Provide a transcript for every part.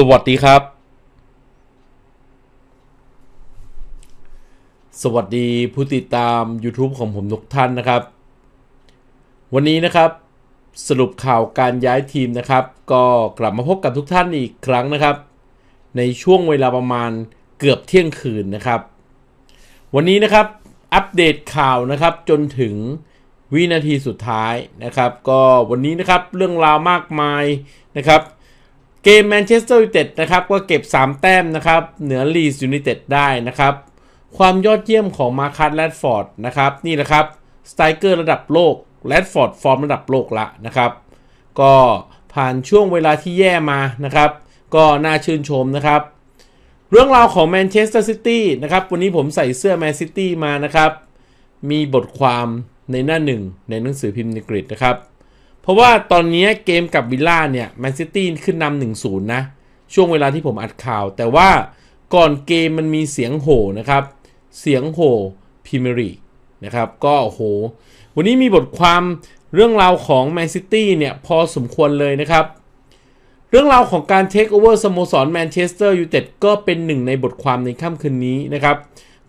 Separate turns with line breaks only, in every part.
สวัสดีครับ สวัสดีผู้ติดตาม YouTube ของผมทุกท่านนะครับ วันนี้นะครับสรุปข่าวการย้ายทีมนะครับ ก็กลับมาพบกับทุกท่านอีกครั้งนะครับ ในช่วงเวลาประมาณเกือบเที่ยงคืนนะครับ วันนี้นะครับอัปเดตข่าวนะครับจนถึงวินาทีสุดท้ายนะครับ ก็วันนี้นะครับเรื่องราวมากมายนะครับเกมแมนเชสเตอร์ยูไนเต็ดนะครับ ก็เก็บ 3 แต้มนะครับ เหนือลีสยูไนเต็ดได้นะครับ ความยอดเยี่ยมของมาคัสแรดฟอร์ดนะครับ นี่นะครับสไตรเกอร์ระดับโลกแรดฟอร์ดฟอร์มระดับโลกละนะครับ ก็ผ่านช่วงเวลาที่แย่มานะครับ ก็น่าชื่นชมนะครับ เรื่องราวของแมนเชสเตอร์ซิตี้นะครับ วันนี้ผมใส่เสื้อแมนซิตี้มานะครับ มีบทความในหน้าหนึ่ง ในหนังสือพิมพ์อังกฤษนะครับราะว่าตอนนี้เกมกับวิลล่าเนี่ยแมนซิตี้ขึ้นนำหนึ่งศูนย์นะ ช่วงเวลาที่ผมอัดข่าว แต่ว่าก่อนเกมมันมีเสียงโห่นะครับ เสียงโห่พิมรีนะครับก็โหวันนี้มีบทความเรื่องราวของแมนซิตี้เนี่ยพอสมควรเลยนะครับ เรื่องราวของการเทคโอเวอร์สโมสรแมนเชสเตอร์ยูไนเต็ดก็เป็นหนึ่งในบทความในค่ำคืนนี้นะครับ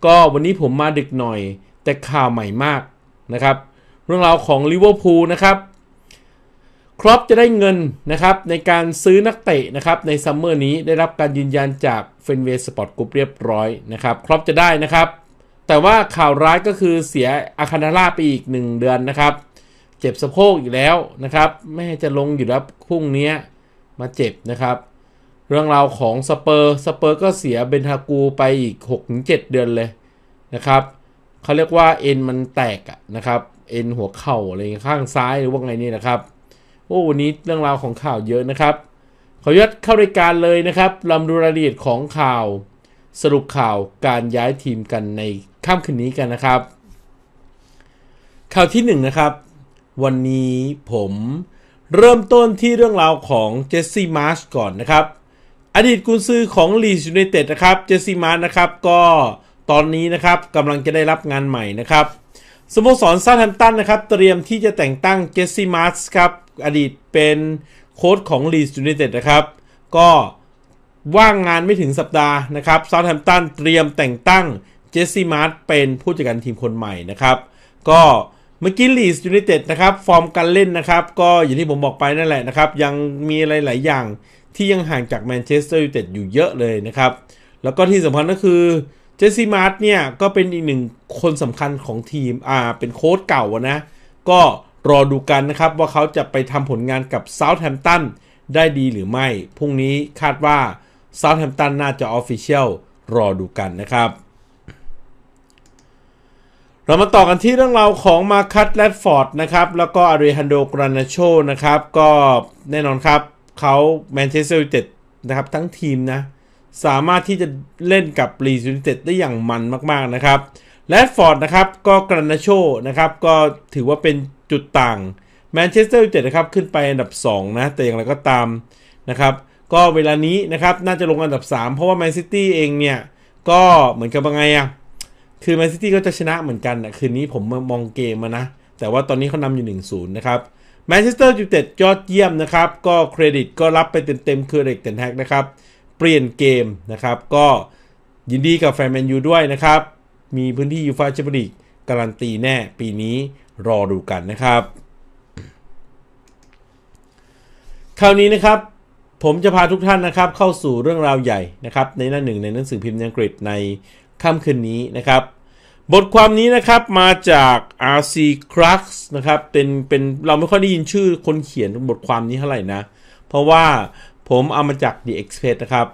ก็วันนี้ผมมาดึกหน่อยแต่ข่าวใหม่มากนะครับ เรื่องราวของลิเวอร์พูลนะครับครอปจะได้เงินนะครับในการซื้อนักเตะนะครับในซัมเมอร์นี้ได้รับการยืนยันจากเฟนเวสปอร์ตกรุ๊ปเรียบร้อยนะครับครอปจะได้นะครับ แต่ว่าข่าวร้ายก็คือเสียอาคานาล่าไปอีก 1 เดือนนะครับเจ็บสะโพกอีกแล้วนะครับแม่จะลงอยู่แล้วพรุ่งนี้มาเจ็บนะครับ เรื่องราวของสเปอร์สเปอร์ก็เสียเบนทากูไปอีก 6-7 เดือนเลยนะครับเขาเรียกว่าเอ็นมันแตกนะครับเอ็นหัวเข่าอะไรข้างซ้ายหรือว่าไงนี่นะครับโอ้วันนี้เรื่องราวของข่าวเยอะนะครับ ขอยัดเข้ารายการเลยนะครับลำดูรายละเอียดของข่าว สรุปข่าวการย้ายทีมกันในค่ำคืนนี้กันนะครับ ข่าวที่1นนะครับ วันนี้ผมเริ่มต้นที่เรื่องราวของ เจสซี่มาร์ชก่อนนะครับ อดีตกุนซือของลีสยูไนเต็ดนะครับเจสซี่มาร์ชนะครับก็ตอนนี้นะครับกำลังจะได้รับงานใหม่นะครับสโมสรซาทฮมตันนะครับ เตรียมที่จะแต่งตั้งเจสซี่มาร์ชครับอดีตเป็นโค้ชของลีสยูไนเต็ดนะครับ ก็ว่างงานไม่ถึงสัปดาห์นะครับซาว์แฮมป์ตันเตรียมแต่งตั้ง เจสซี่มาร์ตเป็นผู้จัดการทีมคนใหม่นะครับ ก็เมื่อกี้ลีสยูไนเต็ดนะครับ ฟอร์มการเล่นนะครับ ก็อย่างที่ผมบอกไปนั่นแหละนะครับ ยังมีอะไรหลายอย่างที่ยังห่างจากแมนเชสเตอร์ยูไนเต็ดอยู่เยอะเลยนะครับ แล้วก็ที่สำคัญก็คือ เจสซี่มาร์ตเนี่ยก็เป็นอีกหนึ่งคนสำคัญของทีมอ่าเป็นโค้ชเก่านะก็รอดูกันนะครับว่าเขาจะไปทำผลงานกับเซาท์แฮมตันได้ดีหรือไม่พรุ่งนี้คาดว่าเซาท์แฮมตันน่าจะออฟฟิเชียลรอดูกันนะครับ เรามาต่อกันที่เรื่องราวของมาคัตแรดฟอร์ดนะครับ แล้วก็อาริฮันโดกรานาโชนะครับ ก็แน่นอนครับเขาแมนเชสเตอร์ยูไนเต็ดนะครับทั้งทีมนะ สามารถที่จะเล่นกับลีสยูไนเต็ดได้อย่างมันมาก ๆนะครับแรดฟอร์ดนะครับก็กรานาโชนะครับ ก็ถือว่าเป็นจุดต่างแมนเชสเตอร์ยูไนเต็ดนะครับ ขึ้นไปอันดับ 2 นะ แต่อย่างไรก็ตามนะครับก็เวลานี้นะครับน่าจะลงอันดับ 3 เพราะว่าแมนซิตี้เองเนี่ยก็เหมือนกับว่าไงอะคือแมนซิตี้ก็จะชนะเหมือนกันนะคืนนี้ผมมองเกมมานะแต่ว่าตอนนี้เขานำอยู่ 1-0นะครับแมนเชสเตอร์ยูไนเต็ดยอดเยี่ยมนะครับ ก็เครดิตก็รับไปเต็มๆคือเด็กเต็นแฮกนะครับ เปลี่ยนเกมนะครับ ก็ยินดีกับแฟนแมนยูด้วยนะครับ มีพื้นที่ยูฟาแชมเปี้ยนสีการันตีแน่ปีนี้รอดูกันนะครับ คราวนี้นะครับผมจะพาทุกท่านนะครับเข้าสู่เรื่องราวใหญ่นะครับ ในหน้าหนึ่งในหนังสือพิมพ์อังกฤษใน ค่ำคืนนี้นะครับ บทความนี้นะครับมาจาก RC Crux นะครับ เป็นเป็นเราไม่ค่อยได้ยินชื่อคนเขียนบทความนี้เท่าไหร่นะเพราะว่าผมเอามาจาก The Express นะครับ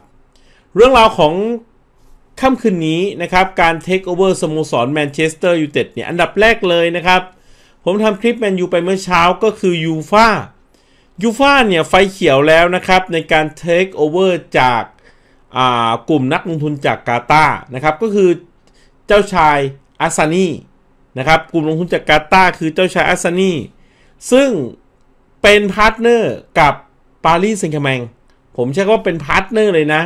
เรื่องราวของค่ำคืนนี้นะครับการเทคโอเวอร์สโมสรแมนเชสเตอร์ยูไนเต็ดเนี่ย อันดับแรกเลยนะครับผมทำคลิปแมนยูไปเมื่อเช้าก็คือยูฟายูฟาเนี่ย ไฟเขียวแล้วนะครับ ในการเทคโอเวอร์จากกลุ่มนักลงทุนจากกาตานะครับก็คือเจ้าชายอาซานีนะครับกลุ่มลงทุนจากกาตาคือเจ้าชายอาซานีซึ่งเป็นพาร์ทเนอร์กับปารีสเซงต์แมงผมใช้ว่าเป็นพาร์ทเนอร์เลยนะ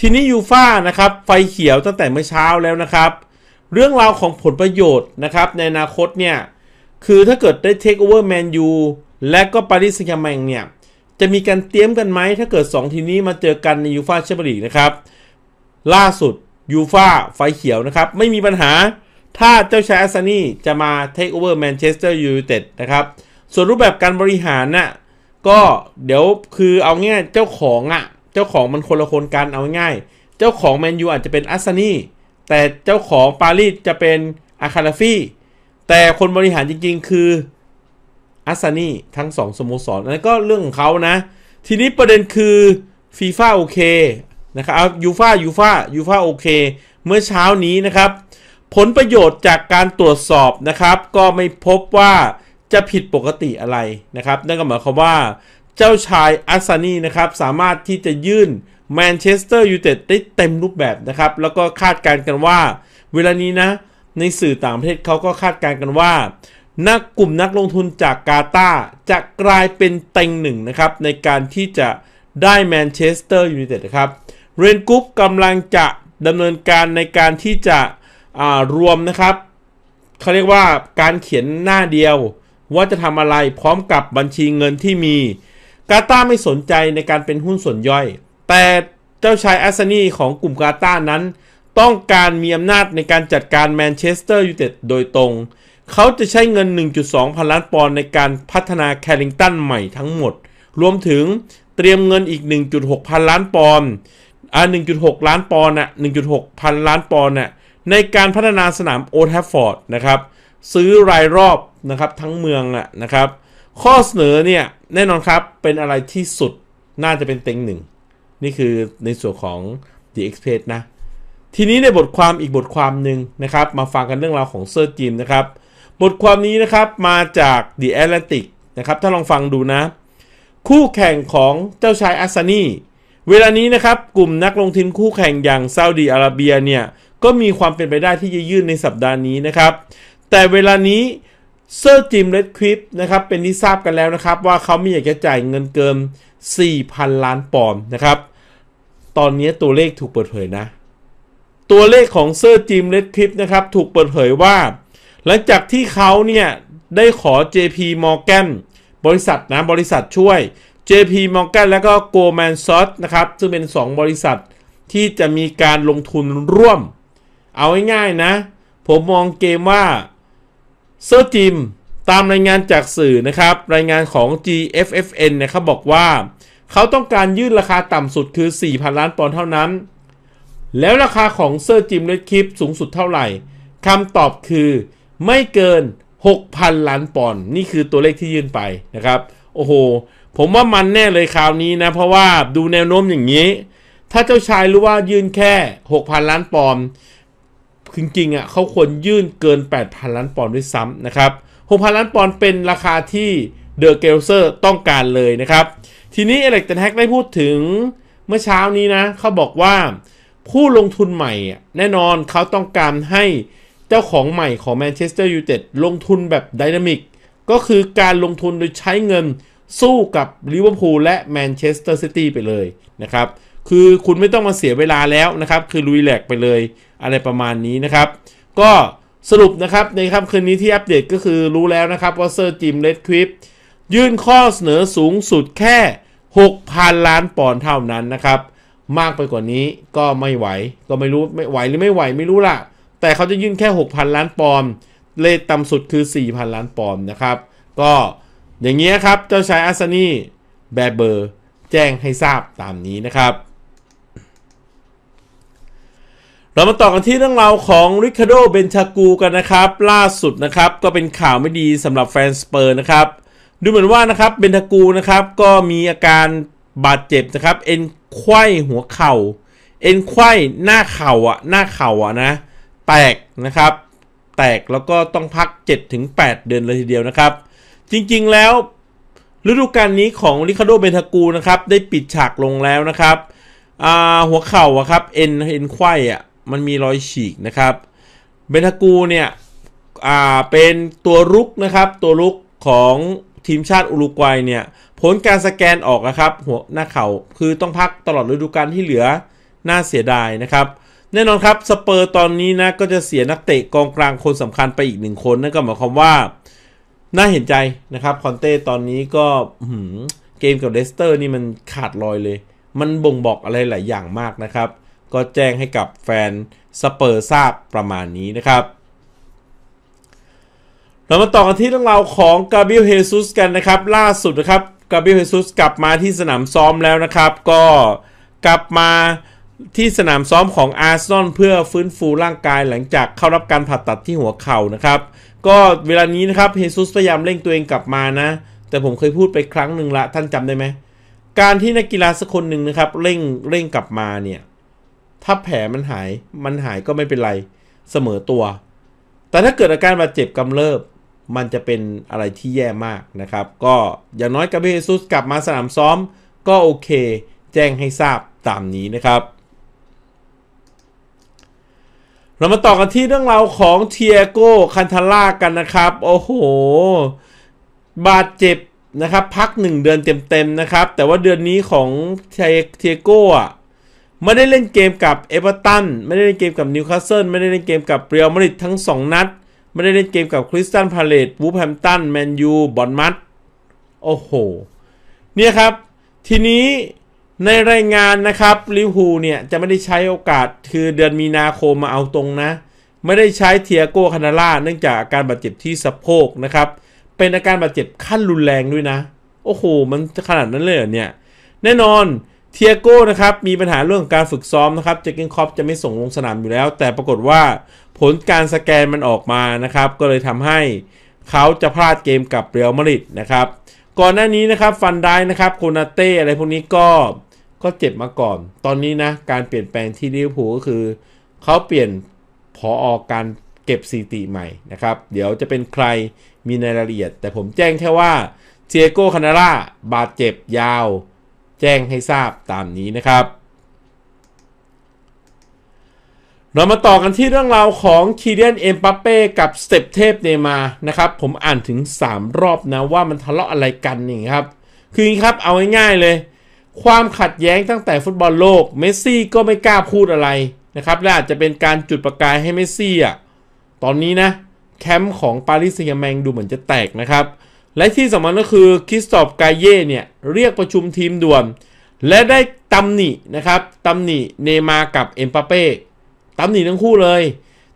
ทีนี้ยูฟ่านะครับไฟเขียวตั้งแต่เมื่อเช้าแล้วนะครับเรื่องราวของผลประโยชน์นะครับในอนาคตเนี่ยคือถ้าเกิดได้เทคโอเวอร์แมนยู และก็ปารีสแซงต์แชร์แมงเนี่ย จะมีการเตรียมกันไหมถ้าเกิด 2 ทีมนี้มาเจอกันในยูฟาแชมเปี้ยนลีกนะครับ ล่าสุดยูฟาไฟเขียวนะครับ ไม่มีปัญหา ถ้าเจ้าชายอสซานี่ จะมาเทคโอเวอร์แมนเชสเตอร์ยูไนเต็ดนะครับ ส่วนรูปแบบการบริหารนะ่ะก็เดี๋ยวคือเอาง่ายเจ้าของอะ่ะเจ้าของมันคนละคนกันเอาง่ายเจ้าของแมนยูอาจจะเป็นอัซานี่แต่เจ้าของปารีสจะเป็นอาคาราฟี่แต่คนบริหารจริงๆ คืออัสซานีทั้งสองสโมสรอันนั้นก็เรื่องของเขานะ ทีนี้ประเด็นคือฟีฟ่าโอเคนะครับยูฟ่ายูฟ่ายูฟ่าโอเคเมื่อเช้านี้นะครับ ผลประโยชน์จากการตรวจสอบนะครับ ก็ไม่พบว่าจะผิดปกติอะไรนะครับนั่นก็หมายความว่า เจ้าชายอัสซานีนะครับ สามารถที่จะยื่นแมนเชสเตอร์ยูไนเต็ดได้เต็มรูปแบบนะครับ แล้วก็คาดการณ์กันว่าเวลานี้นะในสื่อต่างประเทศเขาก็คาดการณ์กันว่า นักกลุ่มนักลงทุนจากกาตาจะกลายเป็นเต็งหนึ่งนะครับ ในการที่จะได้แมนเชสเตอร์ยูไนเต็ดนะครับ เรนกุ๊ปกำลังจะดำเนินการในการที่จะรวมนะครับเขาเรียกว่าการเขียนหน้าเดียวว่าจะทำอะไรพร้อมกับบัญชีเงินที่มีกาตาไม่สนใจในการเป็นหุ้นส่วนย่อย แต่เจ้าชายแอสซานีของกลุ่มกาตานั้นต้องการมีอำนาจในการจัดการแมนเชสเตอร์ยูไนเต็ดโดยตรง เขาจะใช้เงิน 1.2 พันล้านปอนด์ในการพัฒนาแคลิงตันใหม่ทั้งหมด รวมถึงเตรียมเงินอีก 1.6 พันล้านปอนด์ อ่า1.6 ล้านปอนด์น่ะ 1.6 พันล้านปอนด์น่ะในการพัฒนาสนามโอทัฟฟอร์ดนะครับ ซื้อรายรอบนะครับทั้งเมืองอ่ะนะครับ ข้อเสนอเนี่ยแน่นอนครับเป็นอะไรที่สุดน่าจะเป็นเต็งหนึ่งนี่คือในส่วนของ The Express นะทีนี้ในบทความอีกบทความหนึ่งนะครับมาฟังกันเรื่องราวของเซอร์จิมนะครับบทความนี้นะครับมาจาก The Atlantic นะครับถ้าลองฟังดูนะ คู่แข่งของเจ้าชายอัสซานีเวลานี้นะครับกลุ่มนักลงทุนคู่แข่งอย่างซาอุดีอาระเบียเนี่ยก็มีความเป็นไปได้ที่จะยื่นในสัปดาห์นี้นะครับแต่เวลานี้เซอร์จิมเลดคริปนะครับเป็นที่ทราบกันแล้วนะครับว่าเขาไม่อยากจะจ่ายเงินเกิน4,000 ล้านปอนด์นะครับตอนนี้ตัวเลขถูกเปิดเผยนะตัวเลขของเซอร์จิมเลดคลิปนะครับ ถูกเปิดเผยว่า หลังจากที่เขาเนี่ย ได้ขอ JP Morgan บริษัทนะ บริษัทช่วย JP Morgan และก็ Goldman Sachs นะครับ ซึ่งเป็น 2 บริษัทที่จะมีการลงทุนร่วม เอาง่ายๆนะ ผมมองเกมว่าเซอร์จิมตามรายงานจากสื่อนะครับ รายงานของ GFFN นะครับบอกว่าเขาต้องการยื่นราคาต่ำสุดคือ 4,000 ล้านปอนด์เท่านั้นแล้วราคาของเซอร์จิมเลดคลิปสูงสุดเท่าไหร่คำตอบคือไม่เกิน 6,000 ล้านปอนด์ นี่คือตัวเลขที่ยื่นไปนะครับ โอ้โห ผมว่ามันแน่เลยคราวนี้นะ เพราะว่าดูแนวโน้มอย่างนี้ ถ้าเจ้าชายรู้ว่ายื่นแค่ 6,000 ล้านปอนด์ จริงๆอ่ะเขาควรยื่นเกิน 8,000 ล้านปอนด์ด้วยซ้ำนะครับ 6,000 ล้านปอนด์เป็นราคาที่เดอะเกลเซอร์ต้องการเลยนะครับ ทีนี้เอเล็กเตนแฮกได้พูดถึงเมื่อเช้านี้นะ เขาบอกว่าผู้ลงทุนใหม่แน่นอนเขาต้องการให้เจ้าของใหม่ของแมนเชสเตอร์ยูไนเต็ดลงทุนแบบดินามิกก็คือการลงทุนโดยใช้เงินสู้กับลิเวอร์พูลและแมนเชสเตอร์ซิตี้ไปเลยนะครับ คือคุณไม่ต้องมาเสียเวลาแล้วนะครับ คือลุยแหลกไปเลย อะไรประมาณนี้นะครับ ก็สรุปนะครับในค่ำคืนนี้ที่อัปเดตก็คือรู้แล้วนะครับว่าเซอร์จิมเลดควิปยื่นข้อเสนอสูงสุดแค่ 6,000 ล้านปอนด์เท่านั้นนะครับมากไปกว่านี้ก็ไม่ไหวก็ไม่รู้ไม่ไหวหรือไม่ไหวไม่รู้ละแต่เขาจะยื่นแค่ 6,000 ล้านปอนด์เลทต่ำสุดคือ 4,000 ล้านปอนด์นะครับ ก็อย่างเงี้ยครับเจ้าชายอัสนีแบเบอร์แจ้งให้ทราบตามนี้นะครับ เรามาต่อกันที่เรื่องราวของริคาโดเบนชากูกันนะครับ ล่าสุดนะครับ ก็เป็นข่าวไม่ดีสำหรับแฟนสเปอร์นะครับ ดูเหมือนว่านะครับเบนทากูนะครับก็มีอาการบาดเจ็บนะครับเอ็นไขว้หัวเข่าเอ็นไขว้หน้าเข่าอ่ะหน้าเข่าอ่ะนะแตกนะครับ แตกแล้วก็ต้องพัก 7-8 เดือนเลยทีเดียวนะครับจริงๆแล้วฤดูกาลนี้ของลิคาโดเบนทากูนะครับได้ปิดฉาก ลงแล้วนะครับหัวเข่าอะครับเอ็นเอ็นไขว้อะมันมีรอยฉีก นะครับ เบนทากูเนี่ยเป็นตัวรุกนะครับตัวรุกของทีมชาติอุรุกวัยเนี่ยผลการสแกนออกนะครับหัวหน้าเขา่าคือต้องพักตลอดฤดูกาลที่เหลือ น่าเสียดายนะครับ แน่นอนครับสเปอร์ตอนนี้นะ ก็จะเสียนักเตะกองกลางคนสำคัญไปอีกหนึ่งคนนั่นก็หมายความว่า น่าเห็นใจนะครับคอนเต้ตอนนี้ก็เกมกับเลสเตอร์นี่มันขาดลอยเลย มันบ่งบอกอะไรหลายอย่างมากนะครับ ก็แจ้งให้กับแฟนสเปอร์ทราบประมาณนี้นะครับ เรามาต่อกันที่เรื่องราวของกาบิลเฮซุสกันนะครับ ล่าสุดนะครับกบเบียลเฮซุสกลับมาที่สนามซ้อมแล้วนะครับ ก็กลับมาที่สนามซ้อมของอาร์ซอนเพื่อฟื้นฟูร่างกายหลังจากเข้ารับการผ่าตัดที่หัวเข่านะครับ ก็เวลานี้นะครับเฮซุสพยายามเร่งตัวเองกลับมานะ แต่ผมเคยพูดไปครั้งหนึ่งละท่านจำได้ไหมการที่นักกีฬาสักคนหนึ่งนะครับเร่งเร่งกลับมาเนี่ย ถ้าแผลมันหายมันหายก็ไม่เป็นไรเสมอตัว แต่ถ้าเกิดอาการบาดเจ็บกำเริบมันจะเป็นอะไรที่แย่มากนะครับ ก็อย่างน้อยกาเบเฮซุสกลับมาสนามซ้อมก็โอเค แจ้งให้ทราบตามนี้นะครับ เรามาต่อกันที่เรื่องราวของเทียโก้คันทาร่ากันนะครับโอ้โหบาดเจ็บนะครับพักหนึ่งเดือนเต็มๆนะครับ แต่ว่าเดือนนี้ของเทียโก้ไม่ได้เล่นเกมกับเอเวอร์ตันไม่ได้เล่นเกมกับนิวคาสเซิลไม่ได้เล่นเกมกับเรียลมาดริดทั้ง 2 นัดไม่ได้เล่นเกมกับคริสตันพาเลตวูแฮมตันแมนยูบอนมัตโอ้โห เนี่ยครับทีนี้ในรายงานนะครับลิวูเนี่ย จะไม่ได้ใช้โอกาสคือเดือนมีนาคมมาเอาตรงนะ ไม่ได้ใช้เทียโกคานาล่าเนื่องจากอาการบาดเจ็บที่สะโพกนะครับ เป็นอาการบาดเจ็บขั้นรุนแรงด้วยนะโอ้โห มันขนาดนั้นเลยเหรอเนี่ย แน่นอนเทียโก้นะครับมีปัญหาเรื่องการฝึกซ้อมนะครับเจคกินคอปจะไม่ส่งลงสนามอยู่แล้ว แต่ปรากฏว่าผลการสแกนมันออกมานะครับ ก็เลยทำให้เขาจะพลาดเกมกับเรียลมาริดนะครับ ก่อนหน้านี้นะครับฟันได้นะครับโคนาเต้อะไรพวกนี้ก็ก็เจ็บมาก่อน ตอนนี้นะการเปลี่ยนแปลงที่ลิเวอร์พูลก็คือเขาเปลี่ยนพอออกการเก็บสถิติ ใหม่นะครับเดี๋ยวจะเป็นใครมีในรายละเอียด แต่ผมแจ้งแค่ว่าเทียโก้คานาร่าบาดเจ็บยาวแจ้งให้ทราบตามนี้นะครับ เรามาต่อกันที่เรื่องราวของคีเดียนเอ็มปาเป้กับสเตปเทพเนมานะครับ ผมอ่านถึง 3 รอบนะว่ามันทะเลาะอะไรกันนี่ครับ คือครับเอาง่ายๆเลย ความขัดแย้งตั้งแต่ฟุตบอลโลก เมสซี่ก็ไม่กล้าพูดอะไรนะครับและอาจจะเป็นการจุดประกายให้เมสซี่อ่ะตอนนี้นะ แคมป์ของปารีสแซงต์แมงดูเหมือนจะแตกนะครับและที่สำคัญก็คือคริสตอฟกายเย่เนี่ยเรียกประชุมทีมด่วนและได้ตำหนินะครับตำหนิเนมากับเอ็มปาเป้ตำหนิทั้งคู่เลย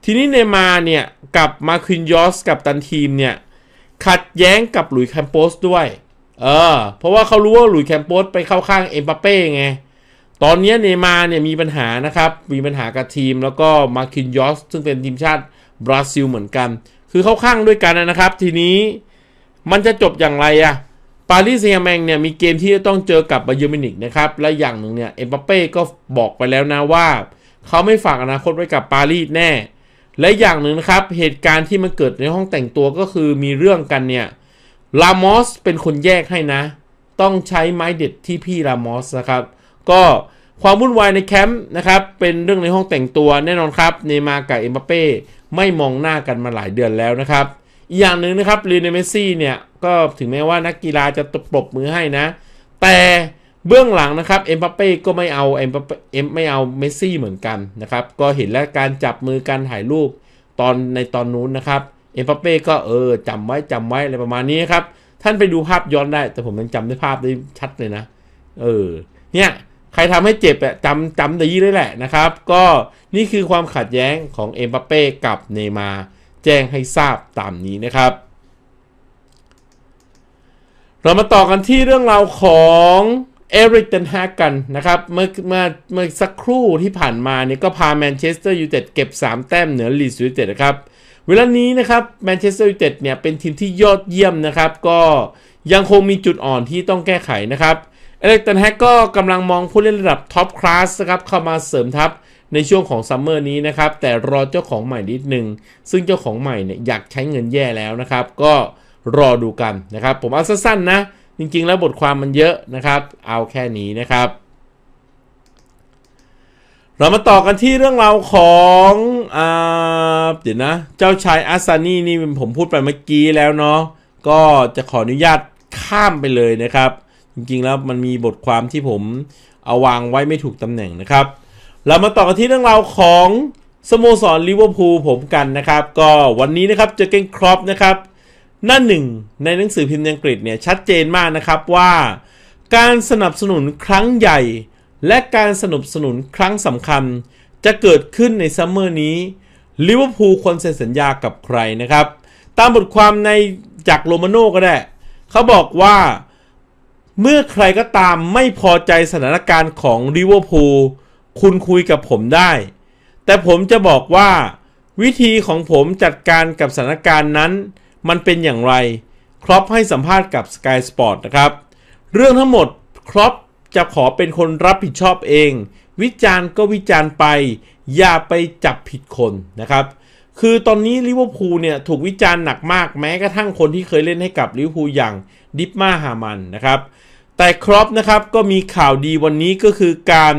ทีนี้เนมาเนี่ยกับมาคินยอสกับตันทีมเนี่ยขัดแย้งกับหลุยแคมโปสด้วยเออเพราะว่าเขารู้ว่าหลุยแคมโปสไปเข้าข้างเอ็มปาเป้ไง ตอนนี้เนมาเนี่ยมีปัญหานะครับมีปัญหากับทีมแล้วก็มาคินยอสซึ่งเป็นทีมชาติ บราซิลเหมือนกัน คือเข้าข้างด้วยกันนะครับ ทีนี้มันจะจบอย่างไรอะปารีสแซงแมงเนี่ยมีเกมที่จะต้องเจอกับบาเยอร์มินิกนะครับ และอย่างหนึ่งเนี่ยเอ็มบัปเป้ก็บอกไปแล้วนะว่าเขาไม่ฝากอนาคตไว้กับปารีสแน่ และอย่างหนึ่งนะครับเหตุการณ์ที่มันเกิดในห้องแต่งตัวก็คือมีเรื่องกันเนี่ยลามอสเป็นคนแยกให้นะ ต้องใช้ไม้เด็ดที่พี่ลามอสนะครับ ก็ความวุ่นวายในแคมป์นะครับ เป็นเรื่องในห้องแต่งตัวแน่นอนครับเนมากับเอ็มบัปเป้ไม่มองหน้ากันมาหลายเดือนแล้วนะครับอีกอย่างหนึ่งนะครับลีเนเมซี่เนี่ย ก็ถึงแม้ว่านักกีฬาจะปรบมือให้นะ แต่เบื้องหลังนะครับเอ็มบัปเป้ก็ไม่เอาเอ็มบัปเอ้มไม่เอาเมซี่เหมือนกันนะครับ ก็เห็นแล้วการจับมือการถ่ายรูปตอนในตอนนู้นนะครับเอ็มบัปเป้ก็เออจำไว้จำไว้อะไรประมาณนี้ครับ ท่านไปดูภาพย้อนได้ แต่ผมยังจำได้ภาพได้ชัดเลยนะเออเนี่ยใครทำให้เจ็บอะจำจำได้ยี่เลยแหละนะครับก็นี่คือความขัดแย้งของเอ็มบัปเป้กับเนมาร์จ้ง ให้ทราบตามนี้นะครับ เรามาต่อกันที่เรื่องราวของเอริกเดนฮากกันนะครับเมื่อเมื่อเมื่อสักครู่ที่ผ่านมาเนี่ยก็พาแมนเชสเตอร์ยูไนเต็ดเก็บ 3 แต้มเหนือลีส์ยูไนเต็ดนะครับเวลานี้นะครับแมนเชสเตอร์ยูไนเต็ดเนี่ยเป็นทีมที่ยอดเยี่ยมนะครับ ก็ยังคงมีจุดอ่อนที่ต้องแก้ไขนะครับเอริกเดนฮากก็กำลังมองผู้เล่นระดับท็อปคลาสนะครับ เข้ามาเสริมทัพในช่วงของซัมเมอร์นี้นะครับ แต่รอเจ้าของใหม่นิดนึง ซึ่งเจ้าของใหม่เนี่ยอยากใช้เงินแย่แล้วนะครับก็รอดูกันนะครับ ผมเอาสั้นๆนะจริงๆ แล้วบทความมันเยอะนะครับ เอาแค่นี้นะครับ เรามาต่อกันที่เรื่องราวของอเดี๋ยวนะเจ้าชายอาซานีนี่ผมพูดไปเมื่อกี้แล้วเนาะก็จะขออนุญาตข้ามไปเลยนะครับ จริงๆแล้วมันมีบทความที่ผมเอาวางไว้ไม่ถูกตำแหน่งนะครับเรามาต่อกันที่เรื่องราวของสโมสรลิเวอร์พูลผมกันนะครับ ก็วันนี้นะครับเจอเกนครอปนะครับหน้าหนึ่งในหนังสือพิมพ์อังกฤษเนี่ย ชัดเจนมากนะครับว่า การสนับสนุนครั้งใหญ่ และการสนับสนุนครั้งสำคัญ จะเกิดขึ้นในซัมเมอร์นี้ลิเวอร์พูลควรเซ็นสัญญากับใครนะครับ ตามบทความในจากโรมาโน่ก็ได้เขาบอกว่าเมื่อใครก็ตามไม่พอใจสถานการณ์ของลิเวอร์พูลคุณคุยกับผมได้ แต่ผมจะบอกว่า วิธีของผมจัดการกับสถานการณ์นั้นมันเป็นอย่างไร ครอปให้สัมภาษณ์กับ Sky Sport นะครับ เรื่องทั้งหมดครอปจะขอเป็นคนรับผิดชอบเอง วิจารณ์ก็วิจารณ์ไป อย่าไปจับผิดคนนะครับ คือตอนนี้ลิเวอร์พูลเนี่ยถูกวิจารณ์หนักมาก แม้กระทั่งคนที่เคยเล่นให้กับลิเวอร์พูลอย่างดิปมาฮามันนะครับ แต่ครอปนะครับก็มีข่าวดีวันนี้ก็คือการ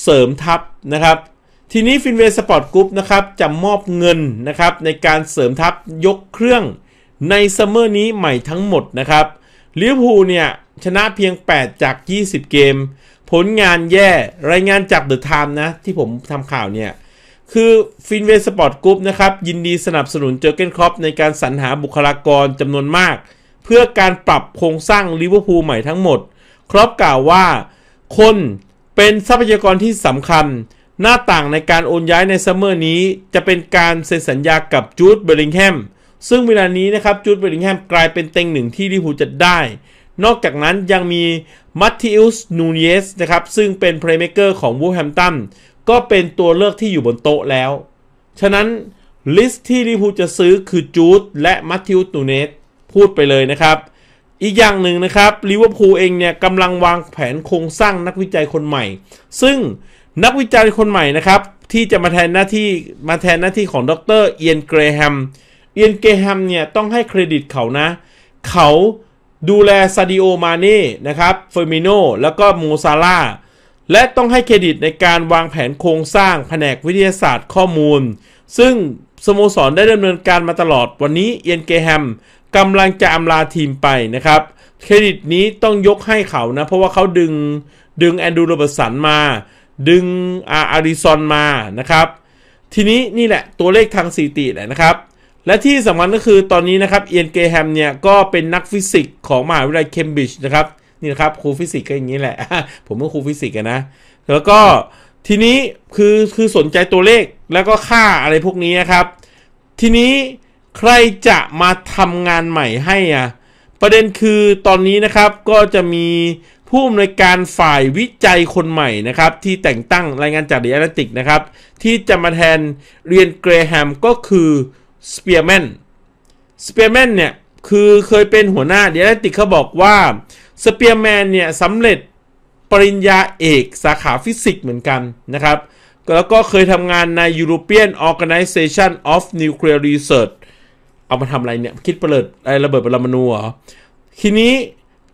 เสริมทัพนะครับทีนี้ฟินเวสปอร์ตกรุ๊ปนะครับจะมอบเงินนะครับในการเสริมทัพยกเครื่องในซัมเมอร์นี้ใหม่ทั้งหมดนะครับลิเวอร์พูลเนี่ยชนะเพียง 8 จาก 20 เกม ผลงานแย่รายงานจากเดอะไทม์นะที่ผมทำข่าวเนี่ยคือฟินเวสปอร์ตกรุ๊ปนะครับยินดีสนับสนุนเจอเกนครอปในการสรรหาบุคลากรจำนวนมาก เพื่อการปรับโครงสร้างลิเวอร์พูลใหม่ทั้งหมด ครอปกล่าวว่าคนเป็นทรัพยากรที่สำคัญ หน้าต่างในการโอนย้ายในซัมเมอร์นี้ จะเป็นการเซ็นสัญญากับจูดเบลลิงแฮมซึ่งเวลานี้นะครับจูดเบลลิงแฮมกลายเป็นเต็งหนึ่งที่ลิเวอร์พูลจะได้ นอกจากนั้นยังมีมัตติอุส นูเนสนะครับซึ่งเป็นเพลย์เมคเกอร์ของวูแฮมตันก็เป็นตัวเลือกที่อยู่บนโต๊ะแล้ว ฉะนั้นลิสต์ที่ลิเวอร์พูลจะซื้อคือจูดและมัตติอุสนูเนสพูดไปเลยนะครับอีกอย่างหนึ่งนะครับลิเวอร์พูลเองเนี่ยกำลังวางแผนโครงสร้างนักวิจัยคนใหม่ ซึ่งนักวิจัยคนใหม่นะครับ ที่จะมาแทนหน้าที่มาแทนหน้าที่ของดรเอียนเกรแฮม เอียนเกรแฮมเนี่ยต้องให้เครดิตเขานะ เขาดูแลซาดิโอมาเน่ นะครับเฟอร์มิโนแล้วก็โมซาลา และต้องให้เครดิตในการวางแผนโครงสร้าง แผนกวิทยาศาสตร์ข้อมูล ซึ่ง สโมสรได้ดำเนินการมาตลอดวันนี้เอียนเกแฮมกำลังจะอำลาทีมไปนะครับ เครดิตนี้ต้องยกให้เขานะเพราะว่าเขาดึงดึงแอนดูโรเบิร์ตสันมาดึงอาริซอนมานะครับ ทีนี้นี่แหละตัวเลขทางสถิติแหละนะครับ และที่สำคัญก็คือตอนนี้นะครับเอียนเกแฮมเนี่ยก็เป็นนักฟิสิกส์ของมหาวิทยาลัยเคมบริดจ์นะครับนี่นะครับครูฟิสิกส์ก็อย่างนี้แหละผมก็ครูฟิสิกส์นะแล้วก็ทีนี้คือคือสนใจตัวเลขแล้วก็ค่าอะไรพวกนี้นะครับ ทีนี้ใครจะมาทำงานใหม่ให้อ่ะ ประเด็นคือตอนนี้นะครับ ก็จะมีผู้อำนวยการฝ่ายวิจัยคนใหม่นะครับ ที่แต่งตั้งรายงานจากเดียร์ติกนะครับ ที่จะมาแทนเรียนเกรแฮมก็คือสเปียร์แมน สเปียร์แมนเนี่ย คือเคยเป็นหัวหน้าเดียร์ติกเขาบอกว่าสเปียร์แมนเนี่ยสำเร็จปริญญาเอกสาขาฟิสิกส์เหมือนกันนะครับ แล้วก็เคยทำงานใน European Organization of Nuclear Research เอามาทำอะไรเนี่ยคิดประเลิดไอ้ระเบิดปรมาณูเหรอทีนี้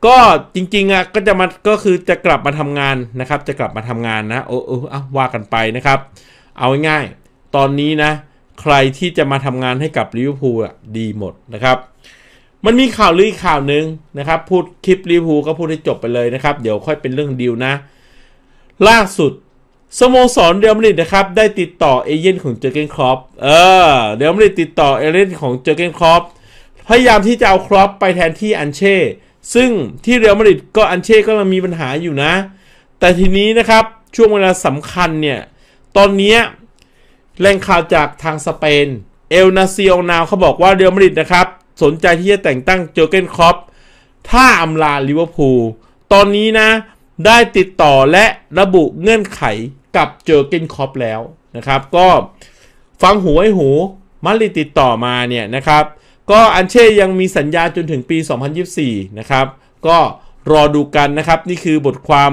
ก็จริงๆอ่ะก็จะมาก็คือจะกลับมาทำงานนะครับ จะกลับมาทำงานนะโอ้โออ่อว่ากันไปนะครับ เอาง่ายๆตอนนี้นะใครที่จะมาทำงานให้กับลิเวอร์พูลอ่ะดีหมดนะครับมันมีข่าวลือข่าวหนึ่งนะครับ พูดคลิปลิเวอร์พูลก็พูดให้จบไปเลยนะครับเดี๋ยวค่อยเป็นเรื่องดีลนะล่าสุดสโมสรเรลมาริดนะครับได้ติดต่อเอเย่นของเจอเกนครอป เออเรลมาริดติดต่อเอเย่นของเจอเกนครอป พยายามที่จะเอาครอปไปแทนที่อันเช่ ซึ่งที่เรอัลมาดริดก็อันเช่ก็ลังมีปัญหาอยู่นะ แต่ทีนี้นะครับช่วงเวลาสำคัญเนี่ย ตอนนี้แหล่งข่าวจากทางสเปน เอลนาซีโอนาเขาบอกว่าเรอัลมาดริดนะครับสนใจที่จะแต่งตั้งเจอเกนครอปถ้าอำลาลิเวอร์พูล ตอนนี้นะได้ติดต่อและระบุเงื่อนไขกับเจอเกนคอปแล้วนะครับก็ฟังหูไว้หูมาริติดต่อมาเนี่ยนะครับ ก็อันเช่ยังมีสัญญาจนถึงปี 2024 นะครับ ก็รอดูกันนะครับนี่คือบทความ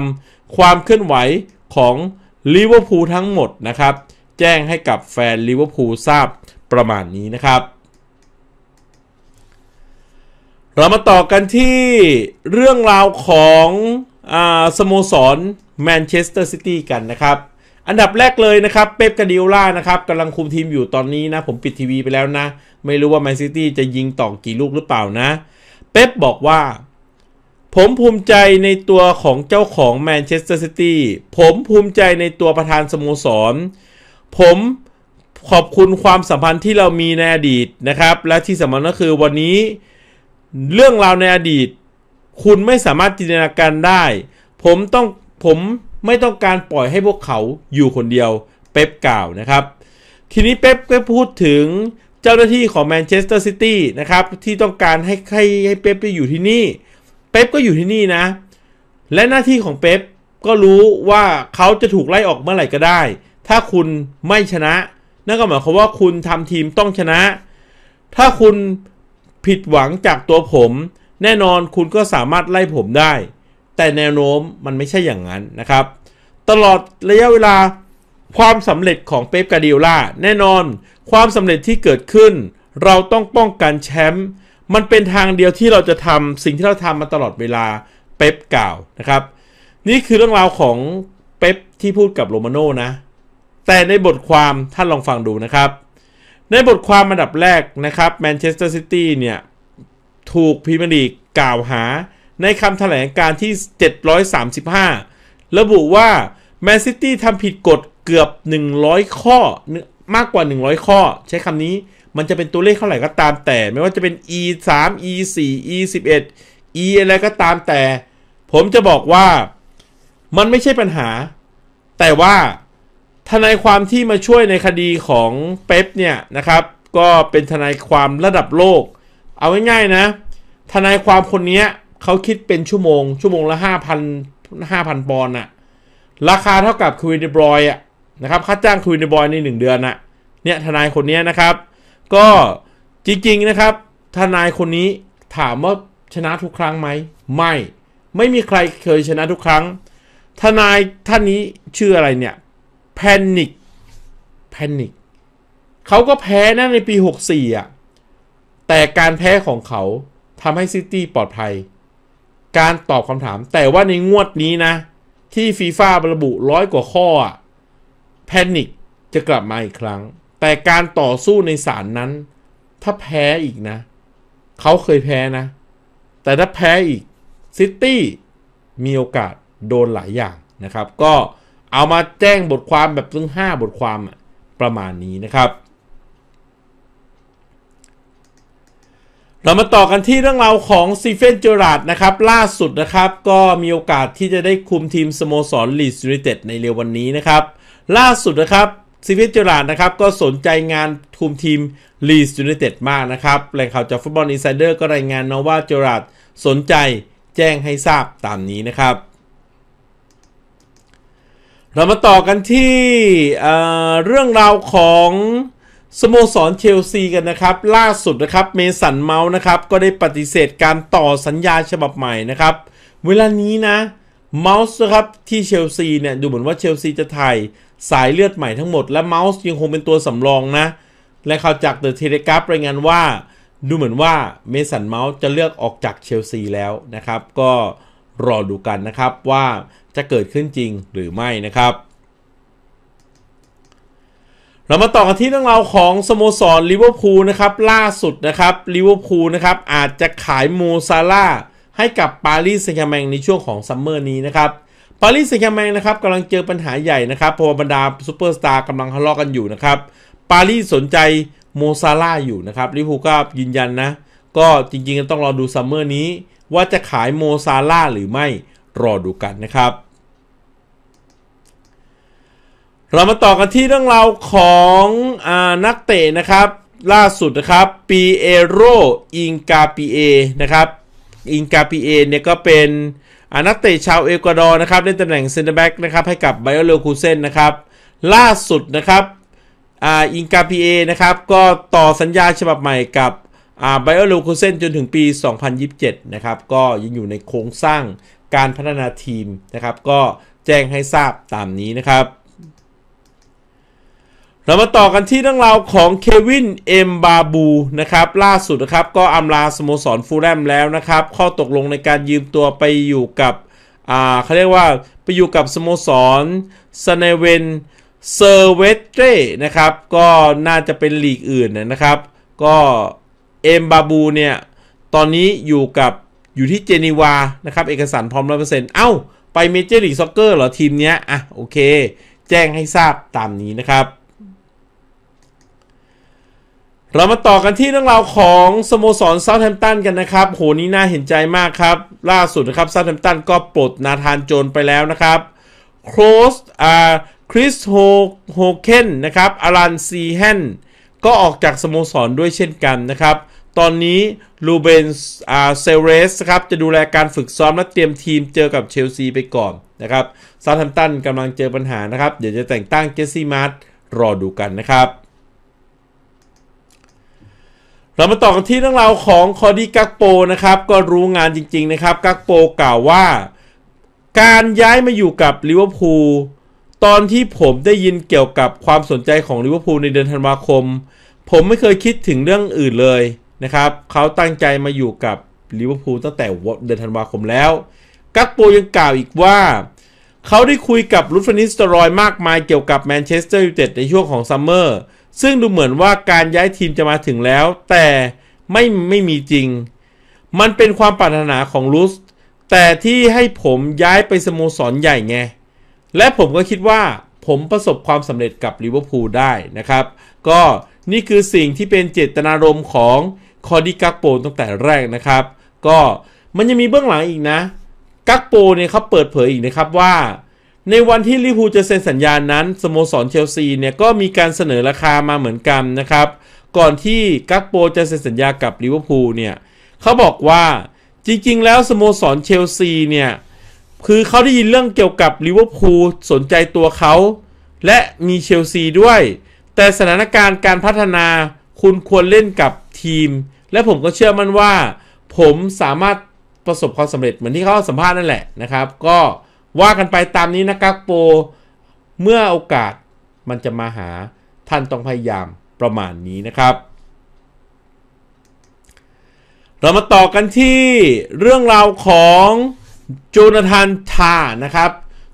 ความเคลื่อนไหวของลิเวอร์พูลทั้งหมดนะครับ แจ้งให้กับแฟนลิเวอร์พูลทราบประมาณนี้นะครับ เรามาต่อกันที่เรื่องราวของสโมสรแมนเชสเตอร์ซิตี้กันนะครับ อันดับแรกเลยนะครับเป๊ปกาดิโอล่านะครับกำลังคุมทีมอยู่ตอนนี้นะ ผมปิดทีวีไปแล้วนะ ไม่รู้ว่าแมนซิตี้จะยิงต่อกี่ลูกหรือเปล่านะเป๊ปบอกว่า ผมภูมิใจในตัวของเจ้าของแมนเชสเตอร์ซิตี้ผมภูมิใจในตัวประธานสโมสร ผมขอบคุณความสัมพันธ์ที่เรามีในอดีตนะครับ และที่สำคัญก็คือวันนี้เรื่องราวในอดีตคุณไม่สามารถจินตนาการได้ ผมต้องผมไม่ต้องการปล่อยให้พวกเขาอยู่คนเดียว เป๊ปกล่าวนะครับ ทีนี้เป๊ปก็พูดถึงเจ้าหน้าที่ของแมนเชสเตอร์ซิตี้นะครับที่ต้องการให้ให้ให้เป๊ปไปอยู่ที่นี่ เป๊ปก็อยู่ที่นี่นะ และหน้าที่ของเป๊ปก็รู้ว่าเขาจะถูกไล่ออกเมื่อไหร่ก็ได้ ถ้าคุณไม่ชนะนั่นก็หมายความว่าคุณทำทีมต้องชนะ ถ้าคุณผิดหวังจากตัวผมแน่นอนคุณก็สามารถไล่ผมได้ แต่แนวโน้มมันไม่ใช่อย่างนั้นนะครับ ตลอดระยะเวลาความสำเร็จของเป๊ปกาดิโอลาแน่นอนความสำเร็จที่เกิดขึ้น เราต้องป้องกันแชมป์มันเป็นทางเดียวที่เราจะทำสิ่งที่เราทำมาตลอดเวลาเป๊ปกล่าวนะครับ นี่คือเรื่องราวของเป๊ปที่พูดกับโรมาโน่นะแต่ในบทความท่านลองฟังดูนะครับ ในบทความอันดับแรกนะครับแมนเชสเตอร์ซิตี้เนี่ยถูกพีมีร์ีกกล่าวหา ในคำแถลงการที่ 735 ระบุว่า แมนซิตี้ทำผิดกฎเกือบ 100 ข้อมากกว่า 100 ข้อ ใช้คำนี้มันจะเป็นตัวเลขเท่าไหร่ก็ตามแต่ ไม่ว่าจะเป็น e 3 e 4 e 11 e อะไรก็ตามแต่ ผมจะบอกว่ามันไม่ใช่ปัญหา แต่ว่าทนายความที่มาช่วยในคดีของเป๊ปเนี่ยนะครับ ก็เป็นทนายความระดับโลกเอาง่ายๆนะ ทนายความคนนี้เขาคิดเป็นชั่วโมงชั่วโมงละห้าพันห้าพันปอนด์อะราคาเท่ากับควีนเดบรอยอะนะครับค่าจ้างควีนเดบรอยในหนึ่งเดือนอะเนี่ยทนายคนนี้นะครับ ก็จริงๆนะครับทนายคนนี้ถามว่าชนะทุกครั้งไหม ไม่ไม่มีใครเคยชนะทุกครั้ง ทนายท่านนี้ชื่ออะไรเนี่ยแพนิกแพนิกเขาก็แพ้นะในปี 64อ่ะแต่การแพ้ของเขาทำให้ซิตี้ปลอดภัย การตอบคำถาม แต่ว่าในงวดนี้นะที่ฟีฟ่าระบุร้อยกว่าข้อแพนิคจะกลับมาอีกครั้ง แต่การต่อสู้ในศาลนั้นถ้าแพ้อีกนะ เขาเคยแพ้นะ แต่ถ้าแพ้อีกซิตี้มีโอกาสโดนหลายอย่างนะครับ ก็เอามาแจ้งบทความแบบตึง5 บทความประมาณนี้นะครับเรามาต่อกันที่เรื่องราวของซีเฟนเจอราดนะครับ ล่าสุดนะครับก็มีโอกาสที่จะได้คุมทีมสโมสรลีสยูไนเต็ดในเร็ววันนี้นะครับ ล่าสุดนะครับซีเฟนเจอราดนะครับก็สนใจงานคุมทีมลีสยูไนเต็ดมากนะครับแหล่งข่าวจากฟุตบอลอินไซเดอร์ก็รายงานนะว่าเจอราดสนใจแจ้งให้ทราบตามนี้นะครับ เรามาต่อกันที่เเรื่องราวของสโมสรเชลซีกันนะครับล่าสุดนะครับเมสันเมาส์นะครับก็ได้ปฏิเสธการต่อสัญญาฉบับใหม่นะครับ เวลานี้นะ เมาส์นะครับที่เชลซีเนี่ยดูเหมือนว่าเชลซีจะถ่ายสายเลือดใหม่ทั้งหมดและเมาส์ยังคงเป็นตัวสำรองนะ และข่าวจากเดอะเทเลกราฟรายงานว่า ดูเหมือนว่าเมสันเมาส์จะเลือกออกจากเชลซีแล้วนะครับ ก็รอดูกันนะครับว่าจะเกิดขึ้นจริงหรือไม่นะครับเรามาต่อกันที่เรื่องราวของสโมสรลิเวอร์พูลนะครับล่าสุดนะครับลิเวอร์พูลนะครับอาจจะขายโมซาร่าให้กับปารีสแซงต์แมงในช่วงของซัมเมอร์นี้นะครับปารีสแซงต์แมงนะครับกำลังเจอปัญหาใหญ่นะครับเพราะบรรดาซูเปอร์สตาร์กำลังทะเลาะกันอยู่นะครับปารีสสนใจโมซาร่าอยู่นะครับลิเวอร์พูลก็ยืนยันนะก็จริงๆต้องรอดูซัมเมอร์นี้ว่าจะขายโมซาร่าหรือไม่รอดูกันนะครับเรามาต่อกันที่เรื่องราวของอนักเตะนะครับล่าสุดนะครับปีเอโรอิงกาปีเอนะครับอิงกาปีเอเนี่ยก็เป็นนักเตะชาวเอกวาดอร์นะครับเล่นตำแหน่งเซนเตอร์แบ็กนะครับ ให้กับไบโอเลคูเซนนะครับ ล่าสุดนะครับอิงกาปีเอนะครับ ก็ต่อสัญญาฉบับใหม่กับไบโอเลคูเซนจนถึงปี 2027 นะครับ ก็ยังอยู่ในโครงสร้างการพัฒนาทีมนะครับ ก็แจ้งให้ทราบตามนี้นะครับเรามาต่อกันที่เรื่องราวของเควินเอ็มบาบูนะครับ ล่าสุดนะครับก็อำลาสโมสรฟูลแลมแล้วนะครับ ข้อตกลงในการยืมตัวไปอยู่กับ อ่าเขาเรียกว่าไปอยู่กับสโมสรสเนเวนเซอร์เวสเตนะครับ ก็น่าจะเป็นลีกอื่นนะครับ ก็เอ็มบาบูเนี่ย ตอนนี้อยู่กับอยู่ที่เจนีวานะครับ เอกสารพร้อมร้อยเปอร์เซ็นต์เอ้า ไปเมเจอร์ลีกซ็อกเกอร์เหรอทีมเนี้ยอ่ะโอเค แจ้งให้ทราบตามนี้นะครับเรามาต่อกันที่เรื่องราวของ สโมสรเซาท์แฮมตันกันนะครับ โหนี่น่าเห็นใจมากครับ ล่าสุดนะครับเซาท์แฮมตันก็ปลดนาธานโจนไปแล้วนะครับโครสอ่าคริสโฮฮเคนนะครับอารันซีแฮนก็ออกจาก สโมสรด้วยเช่นกันนะครับ ตอนนี้ลูเบนอ่าเซเรสครับจะดูแลการฝึกซ้อมและเตรียมทีมเจอกับเชลซีไปก่อนนะครับเซาท์แฮมตันกำลังเจอปัญหานะครับ เดี๋ยวจะแต่งตั้งเจสซี่มาร์รอดูกันนะครับเรามาต่อกันที่เรื่องราวของคอดีกักโป นะครับ ก็รู้งานจริงๆนะครับ กักโปกล่าวว่า การย้ายมาอยู่กับลิเวอร์พูลตอนที่ผมได้ยินเกี่ยวกับความสนใจของลิเวอร์พูลในเดือนธันวาคมผมไม่เคยคิดถึงเรื่องอื่นเลยนะครับเขาตั้งใจมาอยู่กับลิเวอร์พูลตั้งแต่เดือนธันวาคมแล้ว กักโปยังกล่าวอีกว่าเขาได้คุยกับลุฟนิสตรอยมากมายเกี่ยวกับแมนเชสเตอร์ยูไนเต็ดในช่วงของซัมเมอร์ซึ่งดูเหมือนว่าการย้ายทีมจะมาถึงแล้ว แต่ไม่ไม่มีจริง มันเป็นความปรารถนาของลุสแต่ที่ให้ผมย้ายไปสโมสรใหญ่ไง และผมก็คิดว่าผมประสบความสำเร็จกับลิเวอร์พูลได้นะครับ ก็นี่คือสิ่งที่เป็นเจตนารมณ์ของ คอดิกักโปตั้งแต่แรกนะครับ ก็มันยังมีเบื้องหลังอีกนะกักโปเนี่ยเขาเปิดเผยอีกนะครับว่าในวันที่ลิพูจะเซ็นสัญญานั้นสโมสรเชลซีเนี่ยก็มีการเสนอราคามาเหมือนกันนะครับ ก่อนที่กักโปจะเซ็นสัญญากับลิเวอร์พูลเนี่ยเขาบอกว่าจริง ๆ แล้วสโมสรเชลซีเนี่ยคือเขาได้ยินเรื่องเกี่ยวกับลิเวอร์พูลสนใจตัวเขาและมีเชลซีด้วย แต่สถานการณ์การพัฒนาคุณควรเล่นกับทีม และผมก็เชื่อมั่นว่าผมสามารถประสบความสำเร็จเหมือนที่เขาสัมภาษณ์นั่นแหละนะครับก็ว่ากันไปตามนี้นะครับโปเมื่อโอกาสมันจะมาหาท่านต้องพยายามประมาณนี้นะครับ เรามาต่อกันที่เรื่องราวของโจนาธานทานะครับ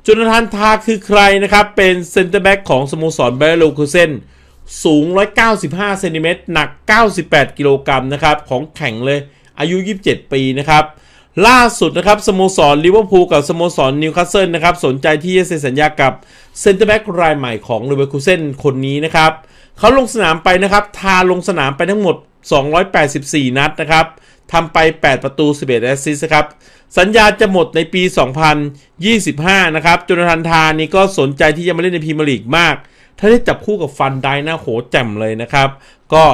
จนาธานทาคือใครนะครับเป็นเซนเตอร์แบ็กของสโมสรเบลโคูเซนสูง 195 เซนติเมตรหนัก 98 กิโลกรัมนะครับของแข็งเลยอายุ 27 ปีนะครับล่าสุดนะครับ สโมสรลิเวอร์พูลกับสโมสรนิวคาสเซิลนะครับ สนใจที่จะเซ็นสัญญากับเซนเตอร์แบ็กรายใหม่ของลิเวอร์คูเซนคนนี้นะครับ เขาลงสนามไปนะครับ ทาลงสนามไปทั้งหมด 284 นัดนะครับทำไป 8 ประตู11แอสซิสครับ สัญญาจะหมดในปี 2025 นะครับจนทันทานี่ก็สนใจที่จะมาเล่นในพรีเมียร์ลีกมาก ถ้าได้จับคู่กับฟันไดนนะโหแจ่มเลยนะครับ ก็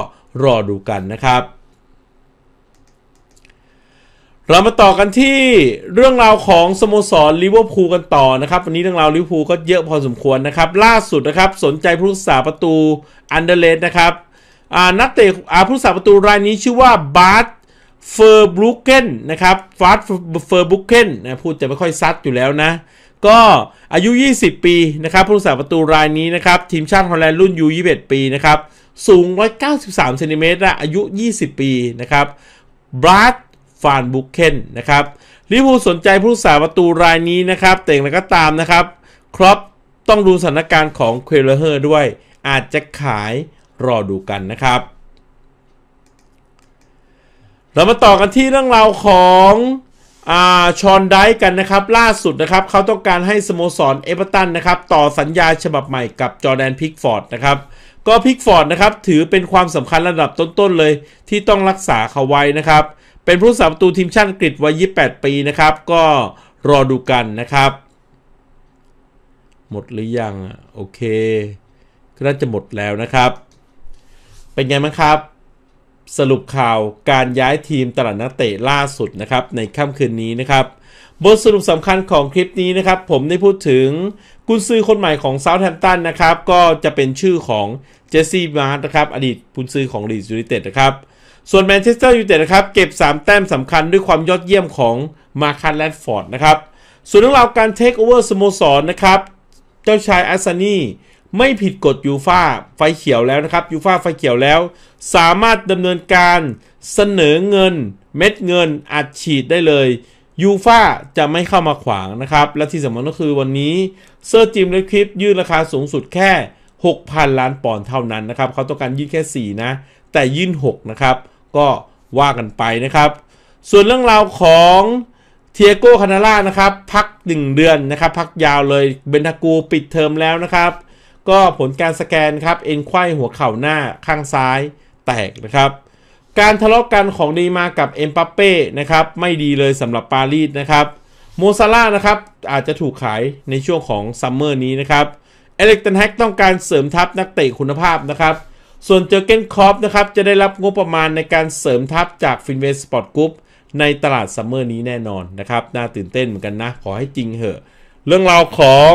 รอดูกันนะครับเรามาต่อกันที่เรื่องราวของสโมสรลิเวอร์พูลกันต่อนะครับ วันนี้เรื่องราวลิเวอร์พูลก็เยอะพอสมควรนะครับ ล่าสุดนะครับสนใจผู้รักษาประตูอันเดเลสนะครับนักเตะผู้รักษาประตูรายนี้ชื่อว่าบาร์ตเฟอร์บรูเกนนะครับฟาร์เฟอร์บรูเกนนะพูดจะไม่ค่อยซัดอยู่แล้วนะ ก็อายุ 20 ปีนะครับผู้รักษาประตูรายนี้นะครับ ทีมชาติฮอลแลนด์รุ่นยู21 ปีนะครับ สูง193เซนติเมตรอายุ 20 ปีนะครับบาร์ตฟานบุคเคนนะครับ ลิเวอร์พูลสนใจผู้สาประตูรายนี้นะครับแต่อย่างไรก็ตามนะครับ ครอปต้องดูสถานการณ์ของเควเลเฮอร์ด้วย อาจจะขาย รอดูกันนะครับ เรามาต่อกันที่เรื่องราวของอชอนไดกันนะครับ ล่าสุดนะครับ เขาต้องการให้สโมสรเอเวอร์ตันนะครับ ต่อสัญญาฉบับใหม่กับจอแดนพิกฟอร์ดนะครับ ก็พิกฟอร์ดนะครับ ถือเป็นความสำคัญระดับต้น ๆเลย ที่ต้องรักษาเขาไว้นะครับเป็นผู้สาประตูทีมชาติอังกฤษวัย 28 ปีนะครับก็รอดูกันนะครับ หมดหรือยังโอเค ก็น่าจะหมดแล้วนะครับ เป็นไงบ้างครับ สรุปข่าวการย้ายทีมตลาดนักเตะล่าสุดนะครับ ในค่ำคืนนี้นะครับ บทสรุปสำคัญของคลิปนี้นะครับ ผมได้พูดถึงกุนซือคนใหม่ของเซาท์แฮมป์ตันนะครับ ก็จะเป็นชื่อของ เจสซี่มาร์ตนะครับ อดีตกุนซือของลีดส์ยูไนเต็ดนะครับส่วนแมนเชสเตอร์ยูไนเต็ดนะครับ เก็บ 3 แต้มสำคัญด้วยความยอดเยี่ยมของมาคันแลนฟอร์ดนะครับ ส่วนเรื่องราวการเทคโอเวอร์สโมสรนะครับ เจ้าชายอาซานีไม่ผิดกฎยูฟาไฟเขียวแล้วนะครับยูฟาไฟเขียวแล้ว สามารถดำเนินการเสนอเงินเม็ดเงินอัดฉีดได้เลยยูฟาจะไม่เข้ามาขวางนะครับ และที่สำคัญก็คือวันนี้ เซอร์จิมและคลิปยื่นราคาสูงสุดแค่ 6,000 ล้านปอนด์เท่านั้นนะครับเขาต้องการยื่นแค่ 4 นะ แต่ยื่น 6 นะครับก็ว่ากันไปนะครับ ส่วนเรื่องราวของเทียโก้คานาล่านะครับ พัก 1 เดือนนะครับ พักยาวเลยเบนทากูปิดเทอมแล้วนะครับ ก็ผลการสแกนครับ เอ็นไขว้หัวเข่าหน้าข้างซ้ายแตกนะครับ การทะเลาะกันของดีมากับเอ็มปัปเป้นะครับ ไม่ดีเลยสำหรับปารีสนะครับโมซาล่านะครับ อาจจะถูกขายในช่วงของซัมเมอร์นี้นะครับเอเล็กตันแฮกต้องการเสริมทัพนักเตะคุณภาพนะครับส่วนเจอเกนคอฟนะครับ จะได้รับงบประมาณในการเสริมทัพจากฟินเวสสปอร์ตกรุ๊ปในตลาดซัมเมอร์นี้แน่นอนนะครับ น่าตื่นเต้นเหมือนกันนะ ขอให้จริงเหอะ เรื่องราวของ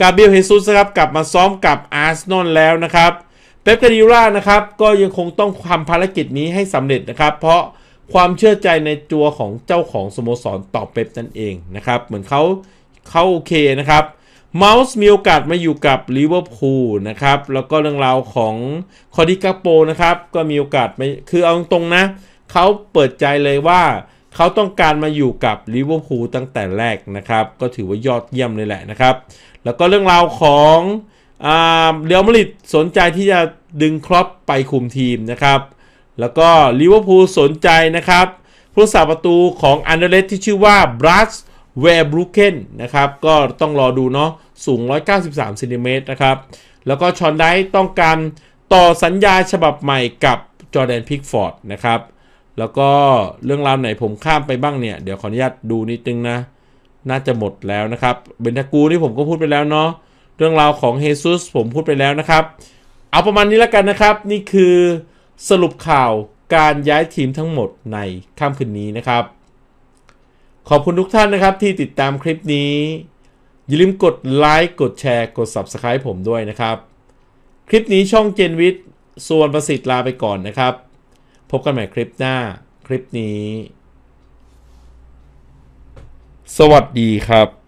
กาเบียลเฮซุสครับกลับมาซ้อมกับอาร์ซนอลแล้วนะครับเป๊ปกาดิล่านะครับ ก็ยังคงต้องทำภารกิจนี้ให้สำเร็จนะครับ เพราะความเชื่อใจในตัวของเจ้าของสโมสรต่อเป๊ปนั่นเองนะครับ เหมือนเขาเขาโอเคนะครับเมาส์มีโอกาสมาอยู่กับลิเวอร์พูลนะครับแล้วก็เรื่องราวของคอดิกาโปนะครับก็มีโอกาสไม่คือเอาตรงนะเขาเปิดใจเลยว่าเขาต้องการมาอยู่กับลิเวอร์พูลตั้งแต่แรกนะครับก็ถือว่ายอดเยี่ยมเลยแหละนะครับ แล้วก็เรื่องราวของเรียวมาริดสนใจที่จะดึงครอปไปคุมทีมนะครับแล้วก็ลิเวอร์พูลสนใจนะครับผู้สาประตูของอันเดเลสที่ชื่อว่าบรัสเวร์บรูเกนนะครับ ก็ต้องรอดูเนาะสูง 193ซนเมตรนะครับ แล้วก็ชอนไดต้องการต่อสัญญาฉบับใหม่กับจอแดนพิกฟอร์ดนะครับ แล้วก็เรื่องราวไหนผมข้ามไปบ้างเนี่ย เดี๋ยวขออนุญาตดูนิดนึงนะ น่าจะหมดแล้วนะครับเบนทากูนี่ผมก็พูดไปแล้วเนาะเรื่องราวของเฮซุสผมพูดไปแล้วนะครับ เอาประมาณนี้แล้วกันนะครับ นี่คือสรุปข่าวการย้ายทีมทั้งหมดในค่ำคืนนี้นะครับขอบคุณทุกท่านนะครับที่ติดตามคลิปนี้ อย่าลืมกดไลค์กดแชร์กด Subscribe ผมด้วยนะครับ คลิปนี้ช่องเจนวิทย์ส่วนประสิทธิ์ลาไปก่อนนะครับ พบกันใหม่คลิปหน้าคลิปนี้ สวัสดีครับ